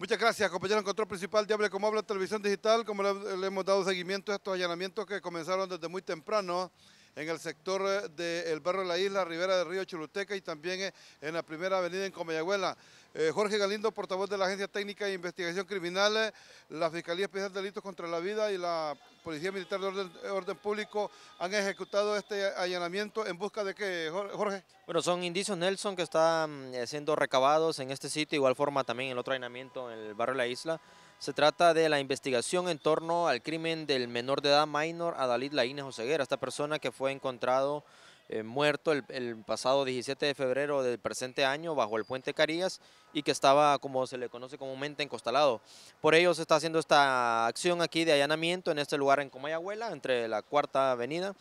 Muchas gracias, compañero control principal de Hable como Habla Televisión Digital. Como le, le hemos dado seguimiento a estos allanamientos que comenzaron desde muy temprano en el sector eh, del Barrio de la Isla, Rivera del Río Chuluteca y también eh, en la primera avenida en Comayagüela. Eh, Jorge Galindo, portavoz de la Agencia Técnica de Investigación Criminal, la Fiscalía Especial de Delitos contra la Vida y la Policía Militar de Orden, Público han ejecutado este allanamiento en busca de qué, Jorge? Bueno, son indicios, Nelson, que están siendo recabados en este sitio, igual forma también el otro allanamiento en el barrio La Isla. Se trata de la investigación en torno al crimen del menor de edad minor Adalid Laínez Oseguera, esta persona que fue encontrado eh, muerto el, pasado 17 de febrero del presente año bajo el puente Carías y que estaba, como se le conoce comúnmente, encostalado. Por ello se está haciendo esta acción aquí de allanamiento en este lugar en Comayagüela, entre la cuarta avenida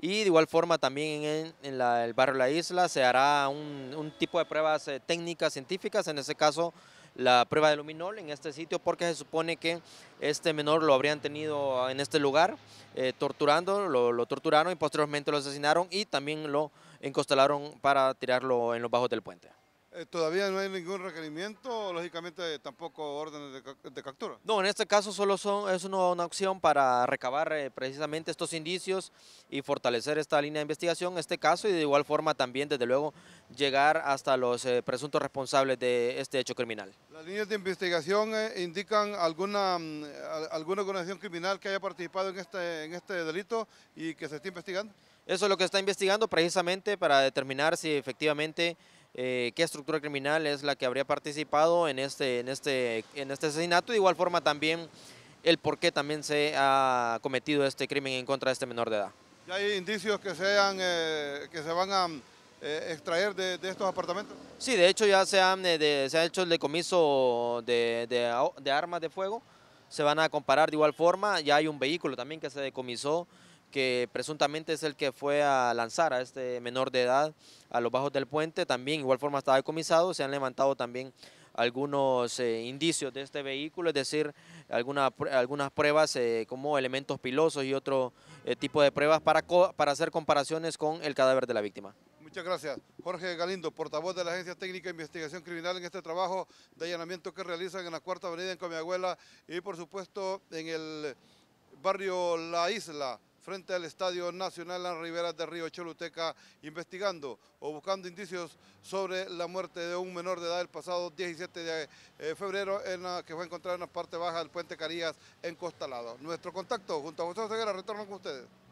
y de igual forma también en, el barrio La Isla se hará un, tipo de pruebas eh, técnicas científicas, en este caso la prueba de luminol en este sitio porque se supone que este menor lo habrían tenido en este lugar eh, torturando, lo, lo, torturaron y posteriormente lo asesinaron y también lo encostelaron para tirarlo en los bajos del puente. Eh, todavía no hay ningún requerimiento, lógicamente tampoco órdenes de, captura. No, en este caso solo son, es una, opción para recabar eh, precisamente estos indicios y fortalecer esta línea de investigación, este caso, y de igual forma también, desde luego, llegar hasta los eh, presuntos responsables de este hecho criminal. ¿Las líneas de investigación indican alguna, mm, alguna organización criminal que haya participado en este, en este delito y que se esté investigando? Eso es lo que está investigando precisamente para determinar si efectivamente eh, qué estructura criminal es la que habría participado en este, en, este, en este asesinato. De igual forma también el por qué también se ha cometido este crimen en contra de este menor de edad. ¿Ya hay indicios que, sean, eh, que se van a eh, extraer de, estos apartamentos? Sí, de hecho ya se, han, se ha hecho el decomiso de, de, de armas de fuego, se van a comparar de igual forma, ya hay un vehículo también que se decomisó, que presuntamente es el que fue a lanzar a este menor de edad a los bajos del puente. También, igual forma, estaba decomisado. Se han levantado también algunos eh, indicios de este vehículo, es decir, algunas pruebas eh, como elementos pilosos y otro eh, tipo de pruebas para, para hacer comparaciones con el cadáver de la víctima. Muchas gracias. Jorge Galindo, portavoz de la Agencia Técnica de Investigación Criminal en este trabajo de allanamiento que realizan en la Cuarta Avenida en Comiagüela y por supuesto en el barrio La Isla, frente al Estadio Nacional en Riberas de Río Choluteca, investigando o buscando indicios sobre la muerte de un menor de edad el pasado 17 de eh, febrero, en que fue encontrado en la parte baja del puente Carías en Costalado. Nuestro contacto junto a José Ceguera, retorno con ustedes.